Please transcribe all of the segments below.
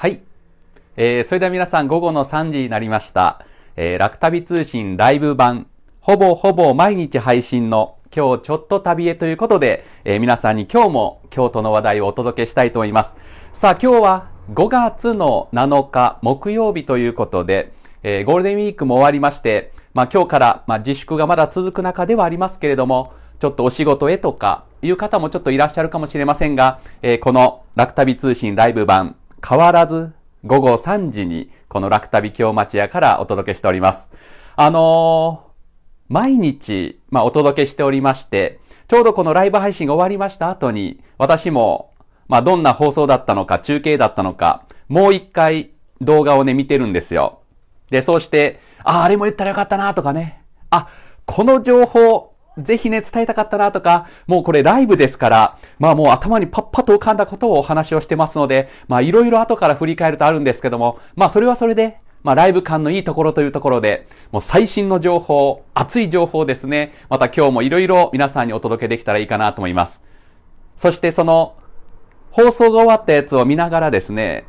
はい。えー、それでは皆さん午後の3時になりました。えー、楽旅通信ライブ版、ほぼほぼ毎日配信の今日ちょっと旅へということで、えー、皆さんに今日も京都の話題をお届けしたいと思います。さあ今日は5月の7日木曜日ということで、えー、ゴールデンウィークも終わりまして、まあ今日から、まあ、自粛がまだ続く中ではありますけれども、ちょっとお仕事へとかいう方もちょっといらっしゃるかもしれませんが、えー、この楽旅通信ライブ版、変わらず午後3時にこの楽旅京町屋からお届けしております。あのー、毎日、まあ、お届けしておりまして、ちょうどこのライブ配信が終わりました後に、私も、まあ、どんな放送だったのか、中継だったのか、もう一回動画をね、見てるんですよ。で、そうして、ああ、あれも言ったらよかったなとかね。あ、この情報、ぜひね、伝えたかったなとか、もうこれライブですから、まあもう頭にパッパと浮かんだことをお話をしてますので、まあいろいろ後から振り返るとあるんですけども、まあそれはそれで、まあライブ感のいいところというところで、もう最新の情報、熱い情報ですね、また今日もいろいろ皆さんにお届けできたらいいかなと思います。そしてその、放送が終わったやつを見ながらですね、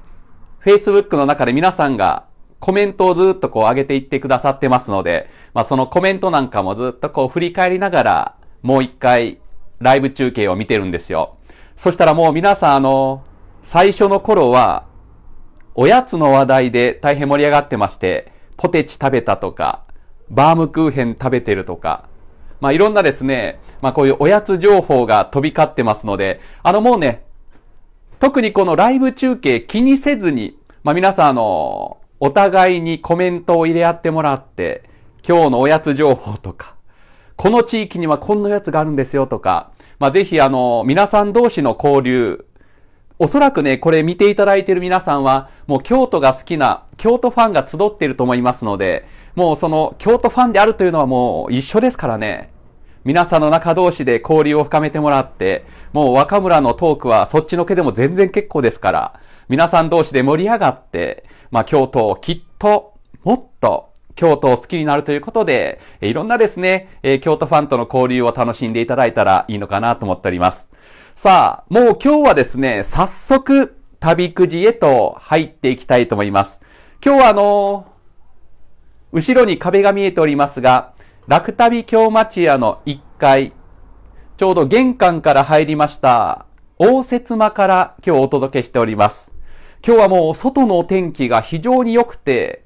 Facebook の中で皆さんがコメントをずっとこう上げていってくださってますので、まあそのコメントなんかもずっとこう振り返りながら、もう一回ライブ中継を見てるんですよ。そしたらもう皆さんあの、最初の頃は、おやつの話題で大変盛り上がってまして、ポテチ食べたとか、バームクーヘン食べてるとか、まあいろんなですね、まあこういうおやつ情報が飛び交ってますので、あのもうね、特にこのライブ中継気にせずに、まあ皆さんあの、お互いにコメントを入れ合ってもらって、今日のおやつ情報とか、この地域にはこんなやつがあるんですよとか、まあ、ぜひあの、皆さん同士の交流、おそらくね、これ見ていただいている皆さんは、もう京都が好きな、京都ファンが集っていると思いますので、もうその、京都ファンであるというのはもう一緒ですからね。皆さんの中同士で交流を深めてもらって、もう若村のトークはそっちのけでも全然結構ですから、皆さん同士で盛り上がって、まあ、京都をきっともっと京都を好きになるということで、いろんなですね、え京都ファンとの交流を楽しんでいただいたらいいのかなと思っております。さあ、もう今日はですね、早速、旅くじへと入っていきたいと思います。今日はあの後ろに壁が見えておりますが、楽旅京町屋の1階、ちょうど玄関から入りました、応接間から今日お届けしております。今日はもう外の天気が非常に良くて、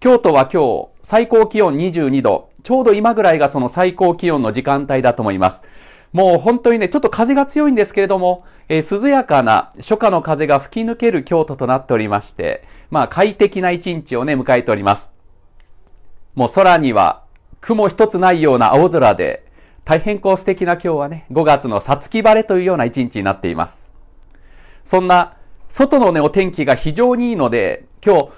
京都は今日最高気温22度、ちょうど今ぐらいがその最高気温の時間帯だと思います。もう本当にね、ちょっと風が強いんですけれども、えー、涼やかな初夏の風が吹き抜ける京都となっておりまして、まあ快適な一日をね、迎えております。もう空には雲一つないような青空で、大変こう素敵な今日はね、5月のさつき晴れというような一日になっています。そんな外のね、お天気が非常にいいので、今日、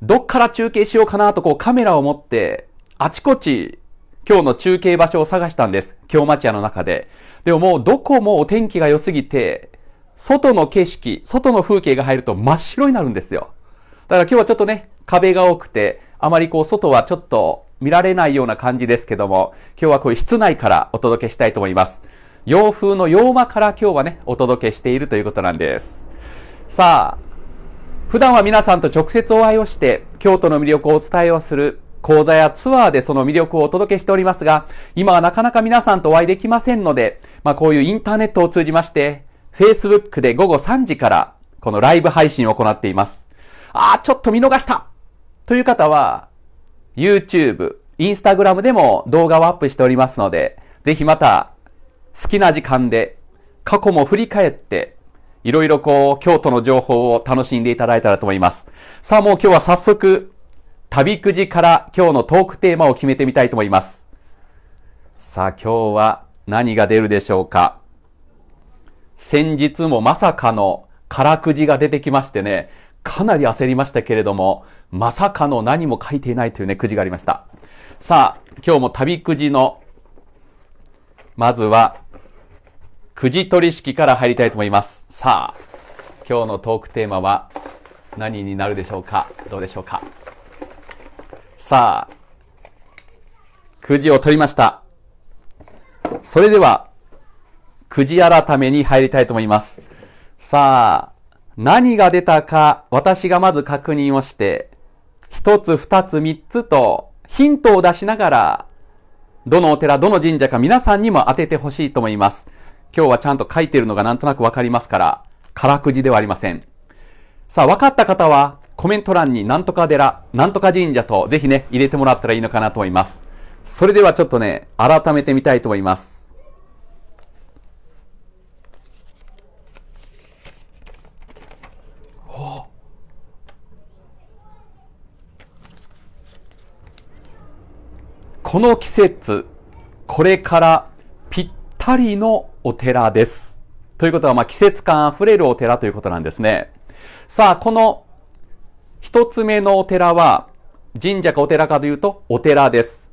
どっから中継しようかなとこうカメラを持って、あちこち、今日の中継場所を探したんです。京町屋の中で。でももうどこもお天気が良すぎて、外の景色、外の風景が入ると真っ白になるんですよ。だから今日はちょっとね、壁が多くて、あまりこう外はちょっと見られないような感じですけども、今日はこういう室内からお届けしたいと思います。洋風の洋間から今日はね、お届けしているということなんです。さあ、普段は皆さんと直接お会いをして、京都の魅力をお伝えをする講座やツアーでその魅力をお届けしておりますが、今はなかなか皆さんとお会いできませんので、まあこういうインターネットを通じまして、Facebook で午後3時からこのライブ配信を行っています。ああ、ちょっと見逃したという方は、YouTube、Instagram でも動画をアップしておりますので、ぜひまた好きな時間で過去も振り返っていろいろこう、京都の情報を楽しんでいただいたらと思います。さあもう今日は早速、旅くじから今日のトークテーマを決めてみたいと思います。さあ今日は何が出るでしょうか。先日もまさかの空くじが出てきましてね、かなり焦りましたけれども、まさかの何も書いていないというね、くじがありました。さあ、今日も旅くじの、まずはくじ取り式から入りたいと思います。さあ、今日のトークテーマは何になるでしょうかどうでしょうかさあ、くじを取りました。それでは、くじ改めに入りたいと思います。さあ、何が出たか、私がまず確認をして、一つ、二つ、三つと、ヒントを出しながら、どのお寺、どの神社か皆さんにも当ててほしいと思います。今日はちゃんと書いてるのがなんとなくわかりますから、らくじではありません。さあ、分かった方は、コメント欄になんとか寺、なんとか神社と、ぜひね、入れてもらったらいいのかなと思います。それではちょっとね、改めてみたいと思います。この季節、これからぴったりのお寺です。ということは、まあ、季節感あふれるお寺ということなんですね。さあ、この一つ目のお寺は、神社かお寺かというと、お寺です。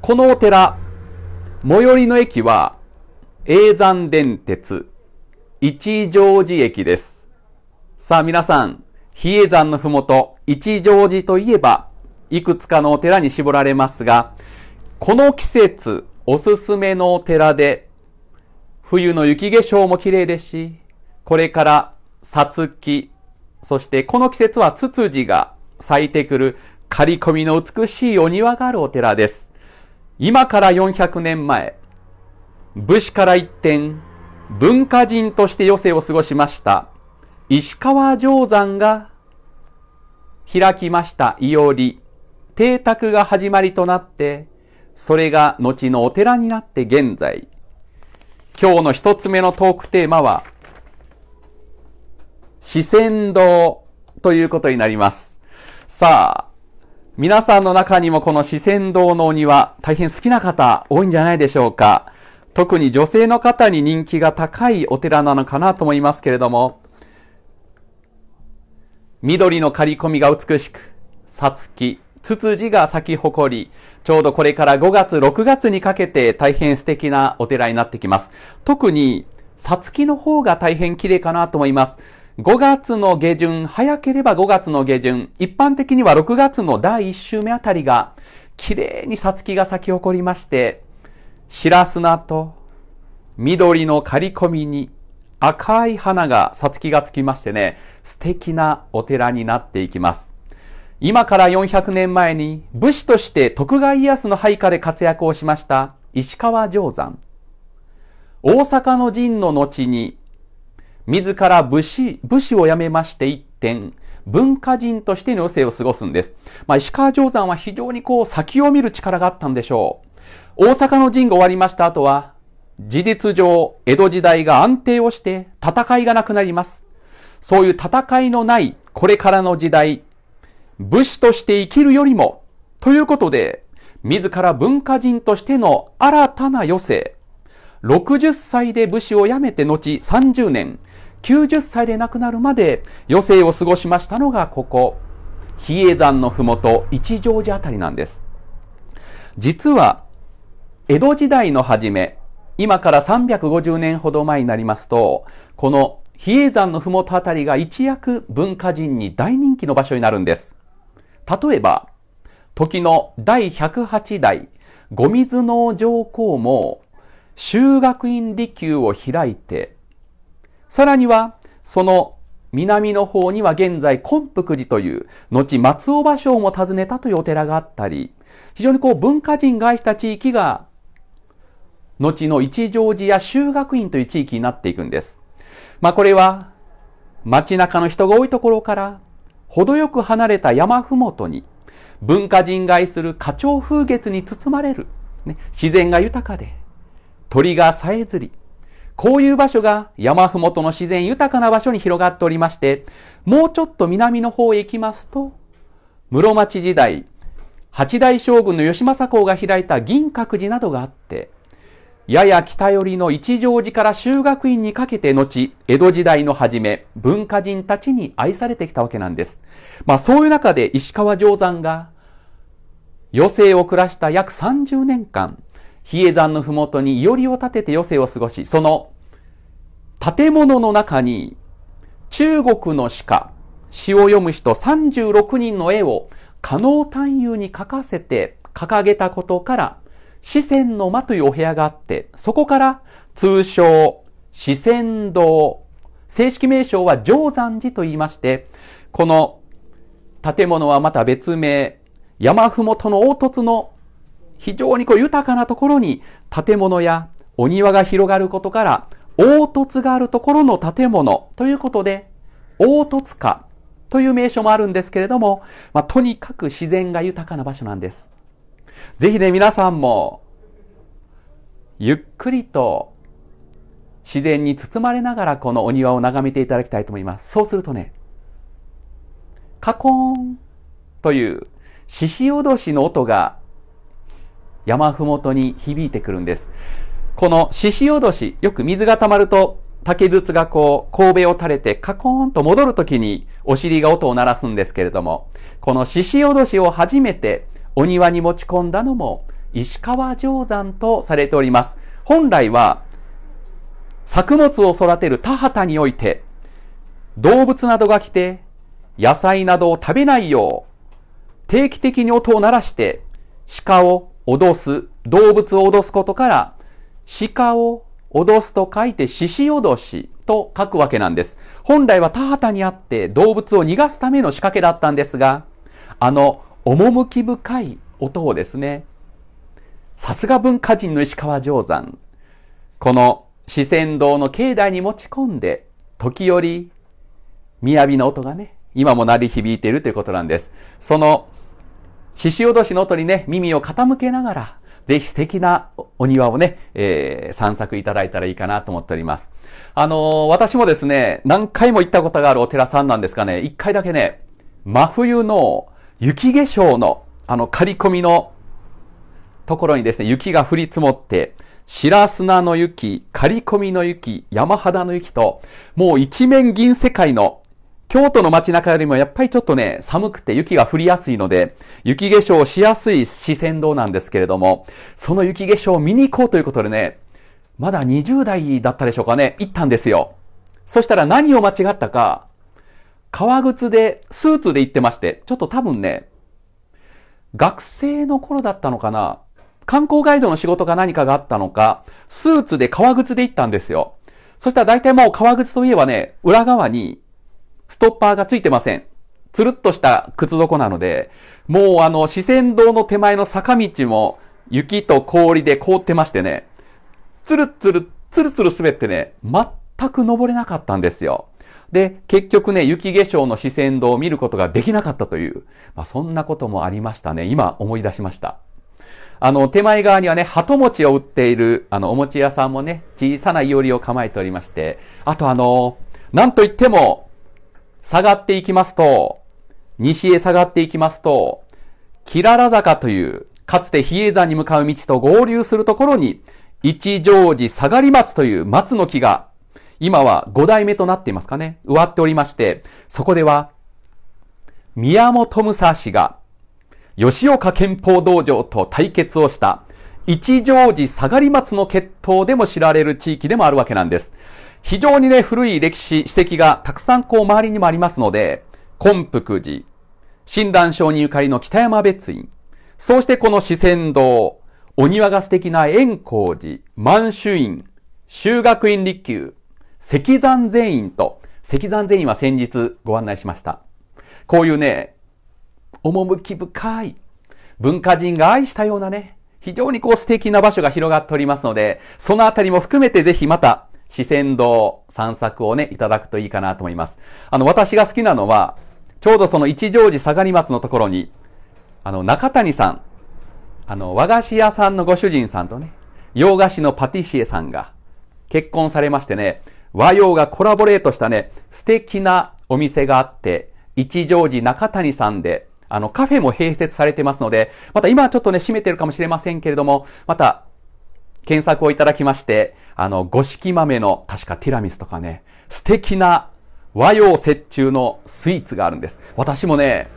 このお寺、最寄りの駅は、永山電鉄、一乗寺駅です。さあ皆さん、比叡山のふもと、一乗寺といえば、いくつかのお寺に絞られますが、この季節、おすすめのお寺で、冬の雪化粧も綺麗ですし、これからさつき、そしてこの季節はツツジが咲いてくる刈り込みの美しいお庭があるお寺です。今から400年前、武士から一転、文化人として余生を過ごしました。石川定山が開きましたいおり、邸宅が始まりとなって、それが後のお寺になって現在。今日の一つ目のトークテーマは、四川堂ということになります。さあ、皆さんの中にもこの四川堂のお庭、大変好きな方多いんじゃないでしょうか。特に女性の方に人気が高いお寺なのかなと思いますけれども、緑の刈り込みが美しく、さつき、ツツジが咲き誇り、ちょうどこれから5月、6月にかけて大変素敵なお寺になってきます。特に、さつきの方が大変綺麗かなと思います。5月の下旬、早ければ5月の下旬、一般的には6月の第1週目あたりが、綺麗にさつきが咲き誇りまして、白砂と緑の刈り込みに赤い花がさつきがつきましてね、素敵なお寺になっていきます。今から400年前に武士として徳川家康の配下で活躍をしました石川定山。大阪の陣の後に、自ら武士、武士を辞めまして一転、文化人としての余生を過ごすんです。まあ、石川定山は非常にこう先を見る力があったんでしょう。大阪の陣が終わりました後は、事実上、江戸時代が安定をして戦いがなくなります。そういう戦いのないこれからの時代、武士として生きるよりも、ということで、自ら文化人としての新たな余生、60歳で武士を辞めて後30年、90歳で亡くなるまで余生を過ごしましたのがここ、比叡山のふもと一条寺あたりなんです。実は、江戸時代の初め、今から350年ほど前になりますと、この比叡山のふもとあたりが一躍文化人に大人気の場所になるんです。例えば、時の第108代みずの上皇も修学院離宮を開いて、さらにはその南の方には現在昆福寺という、後松尾芭蕉も訪ねたというお寺があったり、非常にこう文化人が愛した地域が、後の一乗寺や修学院という地域になっていくんです。まあこれは街中の人が多いところから、程よく離れた山ふもとに、文化人外する花鳥風月に包まれる、ね、自然が豊かで、鳥がさえずり、こういう場所が山ふもとの自然豊かな場所に広がっておりまして、もうちょっと南の方へ行きますと、室町時代、八代将軍の吉政公が開いた銀閣寺などがあって、やや北寄りの一乗寺から修学院にかけて後、江戸時代の初め、文化人たちに愛されてきたわけなんです。まあそういう中で石川定山が、余生を暮らした約30年間、比叡山のふもとにいおりを立てて余生を過ごし、その建物の中に中国の詩家、詩を読む人36人の絵を可能単有に書かせて掲げたことから、四川の間というお部屋があって、そこから通称四川堂、正式名称は定山寺と言いまして、この建物はまた別名、山麓の凹凸の非常にこう豊かなところに建物やお庭が広がることから、凹凸があるところの建物ということで、凹凸化という名称もあるんですけれども、まあ、とにかく自然が豊かな場所なんです。ぜひね、皆さんも、ゆっくりと自然に包まれながらこのお庭を眺めていただきたいと思います。そうするとね、カコーンという獅子おどしの音が山ふもとに響いてくるんです。この獅子おどし、よく水が溜まると竹筒がこう、神戸を垂れてカコーンと戻るときにお尻が音を鳴らすんですけれども、この獅子おどしを初めてお庭に持ち込んだのも石川定山とされております。本来は作物を育てる田畑において動物などが来て野菜などを食べないよう定期的に音を鳴らして鹿を脅す、動物を脅すことから鹿を脅すと書いて獅子脅しと書くわけなんです。本来は田畑にあって動物を逃がすための仕掛けだったんですが、あの趣深い音をですね、さすが文化人の石川定山、この四川堂の境内に持ち込んで、時折、雅の音がね、今も鳴り響いているということなんです。その、獅子おどしの音にね、耳を傾けながら、ぜひ素敵なお庭をね、えー、散策いただいたらいいかなと思っております。あのー、私もですね、何回も行ったことがあるお寺さんなんですがね、一回だけね、真冬の雪化粧の、あの、刈り込みのところにですね、雪が降り積もって、白砂の雪、刈り込みの雪、山肌の雪と、もう一面銀世界の、京都の街中よりもやっぱりちょっとね、寒くて雪が降りやすいので、雪化粧しやすい四川道なんですけれども、その雪化粧を見に行こうということでね、まだ20代だったでしょうかね、行ったんですよ。そしたら何を間違ったか、革靴で、スーツで行ってまして、ちょっと多分ね、学生の頃だったのかな観光ガイドの仕事か何かがあったのか、スーツで革靴で行ったんですよ。そしたら大体もう革靴といえばね、裏側にストッパーがついてません。つるっとした靴底なので、もうあの、四川道の手前の坂道も雪と氷で凍ってましてね、つるつる、つるつる滑ってね、全く登れなかったんですよ。で、結局ね、雪化粧の四川堂を見ることができなかったという、まあ、そんなこともありましたね。今思い出しました。あの、手前側にはね、鳩餅を売っている、あの、お餅屋さんもね、小さないおりを構えておりまして、あとあの、なんといっても、下がっていきますと、西へ下がっていきますと、キララ坂という、かつて比叡山に向かう道と合流するところに、一乗寺下がり松という松の木が今は5代目となっていますかね、植わっておりまして、そこでは、宮本武蔵が吉岡憲法道場と対決をした一条寺下がり松の決闘でも知られる地域でもあるわけなんです。非常にね、古い歴史、史跡がたくさんこう周りにもありますので、根福寺、新鸞承人ゆかりの北山別院、そしてこの四川堂、お庭が素敵な円光寺、満州院、修学院立宮、石山全員と、石山全員は先日ご案内しました。こういうね、趣深い、文化人が愛したようなね、非常にこう素敵な場所が広がっておりますので、そのあたりも含めてぜひまた、四川道散策をね、いただくといいかなと思います。あの、私が好きなのは、ちょうどその一乗寺下がり松のところに、あの、中谷さん、あの、和菓子屋さんのご主人さんとね、洋菓子のパティシエさんが結婚されましてね、和洋がコラボレートしたね、素敵なお店があって、一乗寺中谷さんで、あの、カフェも併設されてますので、また今ちょっとね、閉めてるかもしれませんけれども、また、検索をいただきまして、あの、五色豆の、確かティラミスとかね、素敵な和洋折衷のスイーツがあるんです。私もね、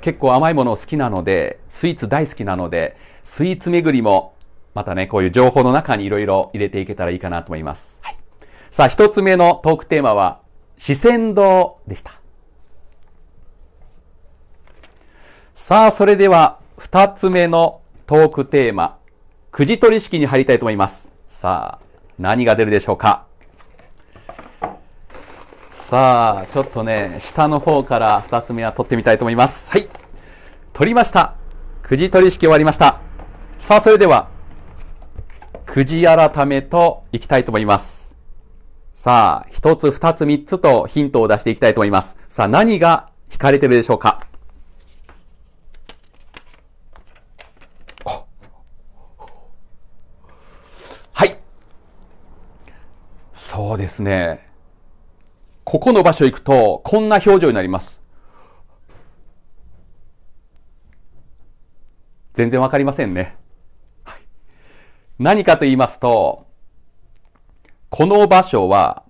結構甘いもの好きなので、スイーツ大好きなので、スイーツ巡りも、またね、こういう情報の中にいろいろ入れていけたらいいかなと思います。はい。さあ、一つ目のトークテーマは、四川堂でした。さあ、それでは、二つ目のトークテーマ、くじ取り式に入りたいと思います。さあ、何が出るでしょうかさあ、ちょっとね、下の方から二つ目は取ってみたいと思います。はい。取りました。くじ取り式終わりました。さあ、それでは、くじ改めといきたいと思います。さあ、一つ、二つ、三つとヒントを出していきたいと思います。さあ、何が惹かれてるでしょうかはい。そうですね。ここの場所行くと、こんな表情になります。全然わかりませんね。はい、何かと言いますと、この場所は、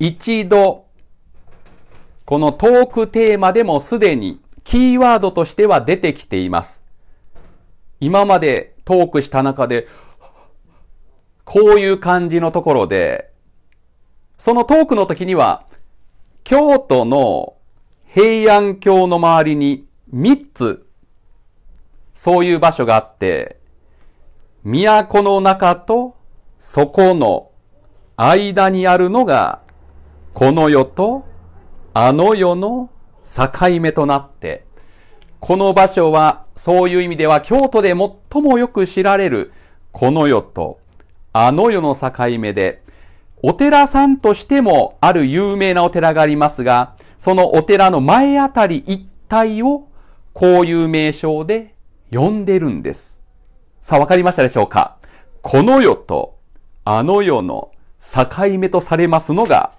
一度、このトークテーマでもすでにキーワードとしては出てきています。今までトークした中で、こういう感じのところで、そのトークの時には、京都の平安京の周りに3つ、そういう場所があって、都の中とそこの間にあるのが、この世とあの世の境目となって、この場所はそういう意味では京都で最もよく知られるこの世とあの世の境目で、お寺さんとしてもある有名なお寺がありますが、そのお寺の前あたり一帯をこういう名称で呼んでるんです。さあ、わかりましたでしょうかこの世とあの世の境目とされますのが、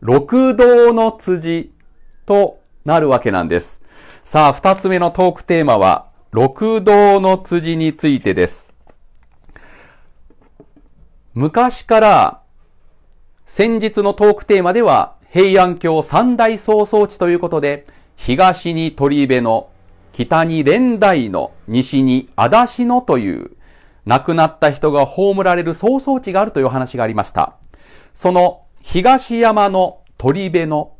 六道の辻となるわけなんです。さあ、二つ目のトークテーマは、六道の辻についてです。昔から、先日のトークテーマでは、平安京三大創創地ということで、東に鳥辺の、北に連台の、西に足立のという亡くなった人が葬られる葬送地があるという話がありました。その東山の鳥辺の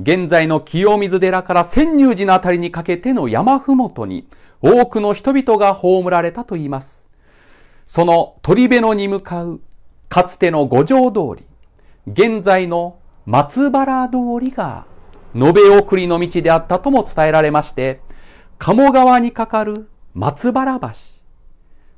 現在の清水寺から千入寺のあたりにかけての山ふもとに多くの人々が葬られたと言います。その鳥辺野に向かうかつての五条通り、現在の松原通りが延べ送りの道であったとも伝えられまして、鴨川に架かる松原橋、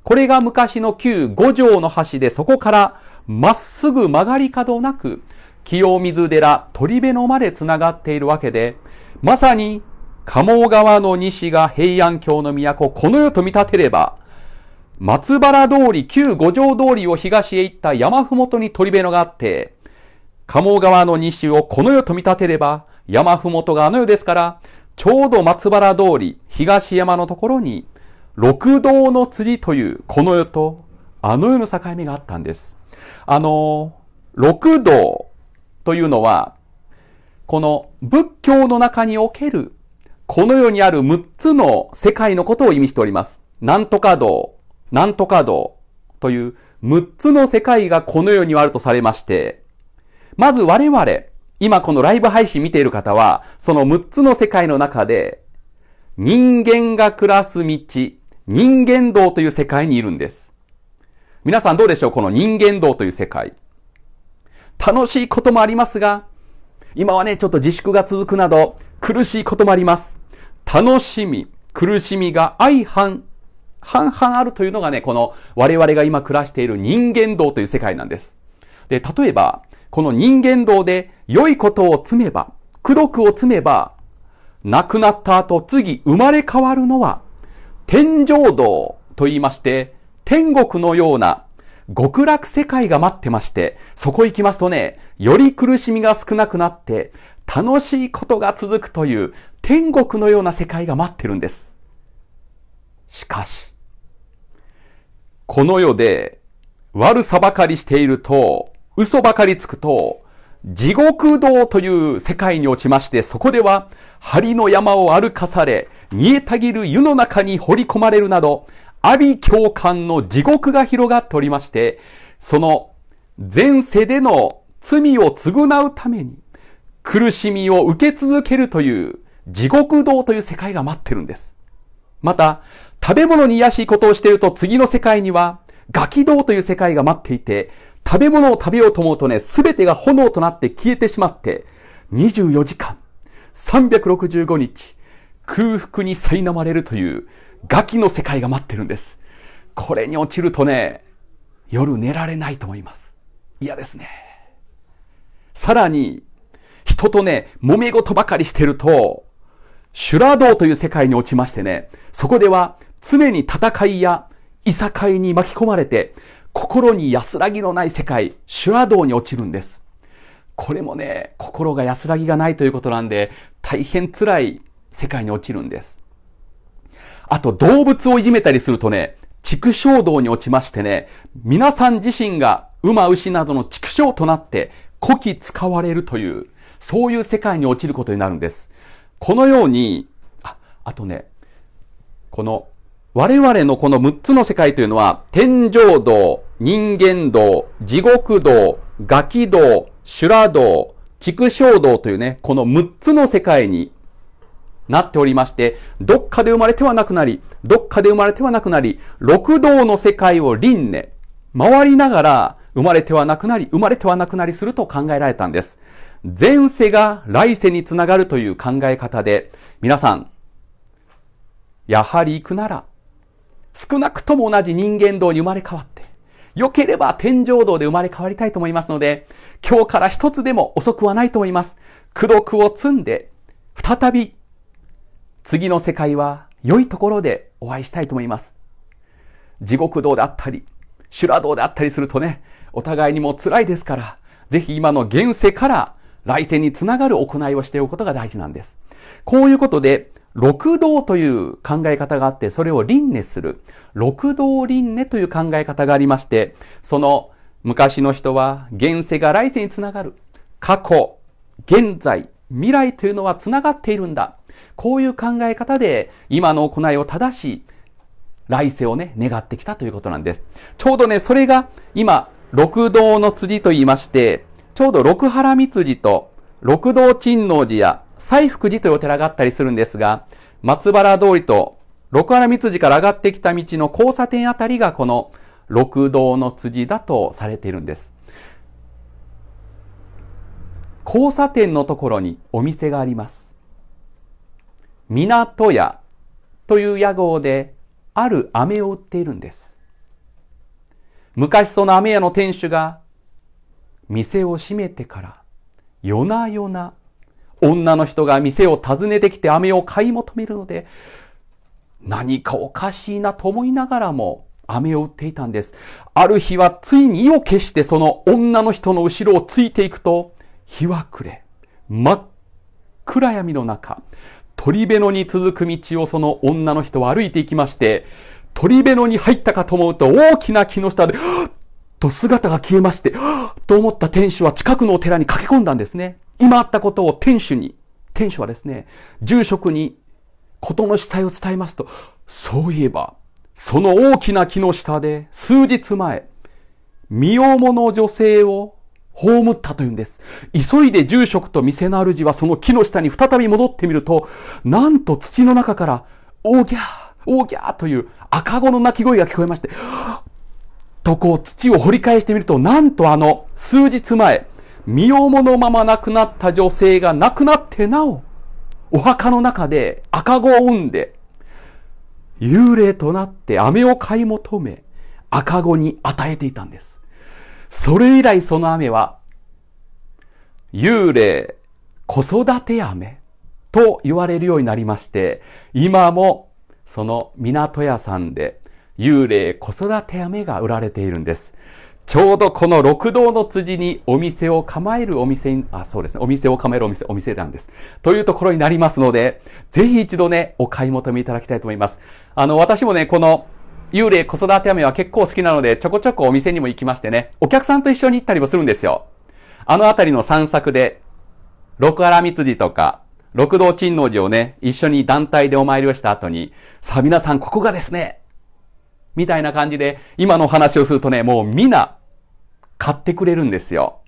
これが昔の旧五条の橋で、そこからまっすぐ曲がり角なく、清水寺鳥辺のまで繋がっているわけで、まさに鴨川の西が平安京の都、この世と見立てれば、松原通り、旧五条通りを東へ行った山麓に鳥辺野があって、鴨川の西をこの世と見立てれば、山麓があの世ですから、ちょうど松原通り、東山のところに、六道の辻というこの世とあの世の境目があったんです。あの、六道というのは、この仏教の中における、この世にある6つの世界のことを意味しております。なんとか道、なんとか道という6つの世界がこの世にあるとされまして、まず我々、今このライブ配信見ている方は、その6つの世界の中で、人間が暮らす道、人間道という世界にいるんです。皆さんどうでしょうこの人間道という世界。楽しいこともありますが、今はね、ちょっと自粛が続くなど、苦しいこともあります。楽しみ、苦しみが相反、半々あるというのがね、この我々が今暮らしている人間道という世界なんです。で、例えば、この人間道で良いことを積めば、苦毒を積めば、亡くなった後次生まれ変わるのは天上道と言いまして、天国のような極楽世界が待ってまして、そこ行きますとね、より苦しみが少なくなって、楽しいことが続くという天国のような世界が待ってるんです。しかし、この世で悪さばかりしていると、嘘ばかりつくと、地獄道という世界に落ちまして、そこでは針の山を歩かされ、煮えたぎる湯の中に掘り込まれるなど、阿鼻教官の地獄が広がっておりまして、その前世での罪を償うために、苦しみを受け続けるという地獄道という世界が待ってるんです。また、食べ物に癒しいことをしていると次の世界には、ガキ道という世界が待っていて、食べ物を食べようと思うとね、すべてが炎となって消えてしまって、24時間、365日、空腹に苛まれるというガキの世界が待ってるんです。これに落ちるとね、夜寝られないと思います。嫌ですね。さらに、人とね、揉め事ばかりしてると、修羅道という世界に落ちましてね、そこでは常に戦いやいさかいに巻き込まれて、心に安らぎのない世界、修羅道に落ちるんです。これもね、心が安らぎがないということなんで、大変辛い世界に落ちるんです。あと動物をいじめたりするとね、畜生道に落ちましてね、皆さん自身が馬牛などの畜生となって古希使われるという、そういう世界に落ちることになるんです。このように、あ、あとね、この我々のこの6つの世界というのは、天上道、人間道、地獄道、ガキ道、修羅道、畜生道というね、この6つの世界になっておりまして、どっかで生まれてはなくなり、どっかで生まれてはなくなり、六道の世界を輪廻、回りながら生まれてはなくなり、生まれてはなくなりすると考えられたんです。前世が来世につながるという考え方で、皆さん、やはり行くなら、少なくとも同じ人間道に生まれ変わって、良ければ天上道で生まれ変わりたいと思いますので、今日から一つでも遅くはないと思います。苦毒を積んで、再び次の世界は良いところでお会いしたいと思います。地獄道であったり、修羅道であったりするとね、お互いにも辛いですから、ぜひ今の現世から来世につながる行いをしておくことが大事なんです。こういうことで、六道という考え方があって、それを輪廻する。六道輪廻という考え方がありまして、その昔の人は現世が来世につながる。過去、現在、未来というのはつながっているんだ。こういう考え方で今の行いを正し、来世をね、願ってきたということなんです。ちょうどね、それが今、六道の辻と言いまして、ちょうど六原三辻と六道珍王寺や西福寺というお寺があったりするんですが、松原通りと六原三辻から上がってきた道の交差点あたりがこの六道の辻だとされているんです。交差点のところにお店があります。港屋という屋号である飴を売っているんです。昔その飴屋の店主が店を閉めてから夜な夜な女の人が店を訪ねてきて飴を買い求めるので何かおかしいなと思いながらも飴を売っていたんです。ある日はついに意を決してその女の人の後ろをついていくと日は暮れ真っ暗闇の中鳥辺野に続く道をその女の人は歩いていきまして、鳥辺野に入ったかと思うと大きな木の下で、と姿が消えまして、と思った店主は近くのお寺に駆け込んだんですね。今あったことを店主に、店主はですね、住職に事の死体を伝えますと、そういえば、その大きな木の下で数日前、身重の女性を葬ったというんです。急いで住職と店の主はその木の下に再び戻ってみると、なんと土の中から、おぎゃー、おぎゃーという赤子の鳴き声が聞こえまして、とこう土を掘り返してみると、なんとあの、数日前、身をものまま亡くなった女性が亡くなってなお、お墓の中で赤子を産んで、幽霊となって飴を買い求め、赤子に与えていたんです。それ以来その雨は、幽霊、子育て雨と言われるようになりまして、今もその港屋さんで幽霊子育て雨が売られているんです。ちょうどこの六道の辻にお店を構えるお店あ、そうですね。お店を構えるお店、お店なんです。というところになりますので、ぜひ一度ね、お買い求めいただきたいと思います。あの、私もね、この幽霊子育て飴は結構好きなので、ちょこちょこお店にも行きましてね、お客さんと一緒に行ったりもするんですよ。あのあたりの散策で、六荒蜜寺とか、六道珍王寺をね、一緒に団体でお参りをした後に、さあ皆さんここがですね、みたいな感じで、今のお話をするとね、もうみんな、買ってくれるんですよ。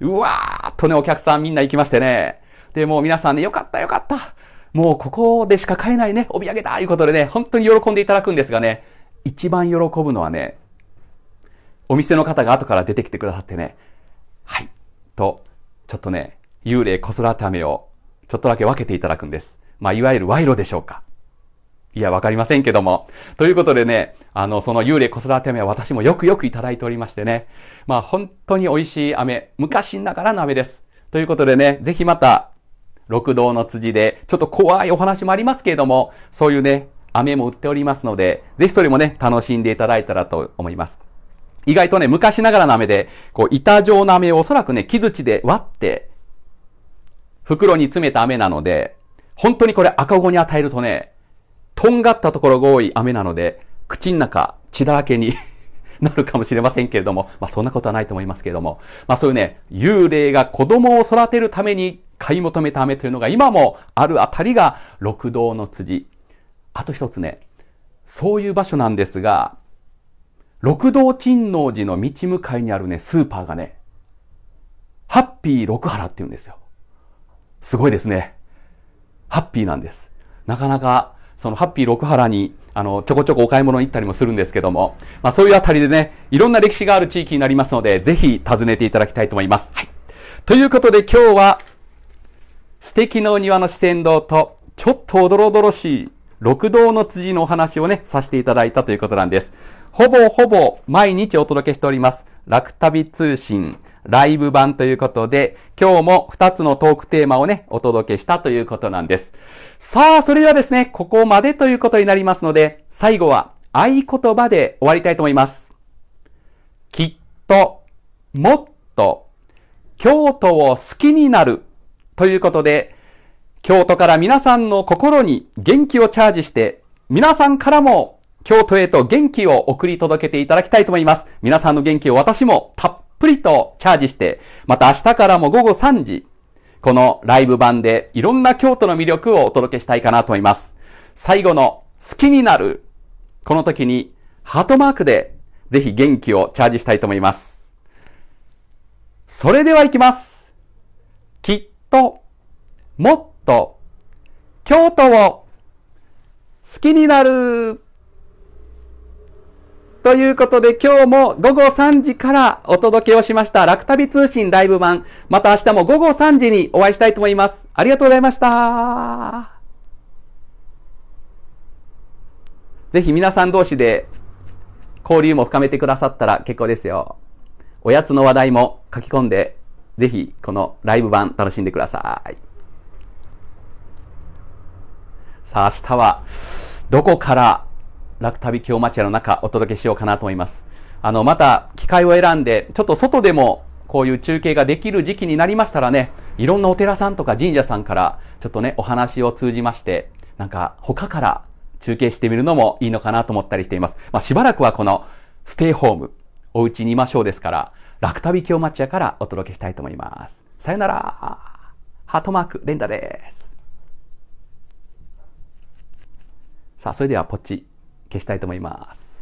うわーっとね、お客さんみんな行きましてね。で、もう皆さんね、よかったよかった。もうここでしか買えないね、お土産だいうことでね、本当に喜んでいただくんですがね、一番喜ぶのはね、お店の方が後から出てきてくださってね、はい、と、ちょっとね、幽霊子育て飴をちょっとだけ分けていただくんです。まあ、いわゆる賄賂でしょうか。いや、わかりませんけども。ということでね、あの、その幽霊子育て飴は私もよくよくいただいておりましてね。まあ、本当に美味しい飴。昔ながらの飴です。ということでね、ぜひまた、六道の辻で、ちょっと怖いお話もありますけれども、そういうね、飴も売っておりますので、ぜひそれもね、楽しんでいただいたらと思います。意外とね、昔ながらの飴で、こう、板状の飴をおそらくね、木槌で割って、袋に詰めた飴なので、本当にこれ赤子に与えるとね、とんがったところが多い飴なので、口の中、血だらけに なるかもしれませんけれども、まあそんなことはないと思いますけれども、まあそういうね、幽霊が子供を育てるために買い求めた飴というのが今もあるあたりが、六道の辻、あと一つね、そういう場所なんですが、六道珍王寺の道向かいにあるね、スーパーがね、ハッピー六原って言うんですよ。すごいですね。ハッピーなんです。なかなか、そのハッピー六原に、あの、ちょこちょこお買い物行ったりもするんですけども、まあそういうあたりでね、いろんな歴史がある地域になりますので、ぜひ訪ねていただきたいと思います。はい。ということで今日は、素敵なお庭の四川堂と、ちょっとおどろおどろしい六道の辻のお話をね、させていただいたということなんです。ほぼほぼ毎日お届けしております。楽旅通信、ライブ版ということで、今日も二つのトークテーマをね、お届けしたということなんです。さあ、それではですね、ここまでということになりますので、最後は合言葉で終わりたいと思います。きっと、もっと、京都を好きになるということで、京都から皆さんの心に元気をチャージして、皆さんからも京都へと元気を送り届けていただきたいと思います。皆さんの元気を私もたっぷりとチャージして、また明日からも午後3時、このライブ版でいろんな京都の魅力をお届けしたいかなと思います。最後の好きになる、この時にハートマークでぜひ元気をチャージしたいと思います。それでは行きます。きっと、もっとと京都を好きになるということで今日も午後3時からお届けをしました楽旅通信ライブ版。また明日も午後3時にお会いしたいと思います。ありがとうございました。ぜひ皆さん同士で交流も深めてくださったら結構ですよ。おやつの話題も書き込んで、ぜひこのライブ版楽しんでください。さあ明日はどこから楽旅京町屋の中お届けしようかなと思います。あの、また機会を選んで、ちょっと外でもこういう中継ができる時期になりましたらね、いろんなお寺さんとか神社さんからちょっとね、お話を通じまして、なんか他から中継してみるのもいいのかなと思ったりしています。まあ、しばらくはこのステイホーム、お家にいましょうですから、楽旅京町屋からお届けしたいと思います。さよなら。ハートマーク、連打です。さあ、それではポチ消したいと思います。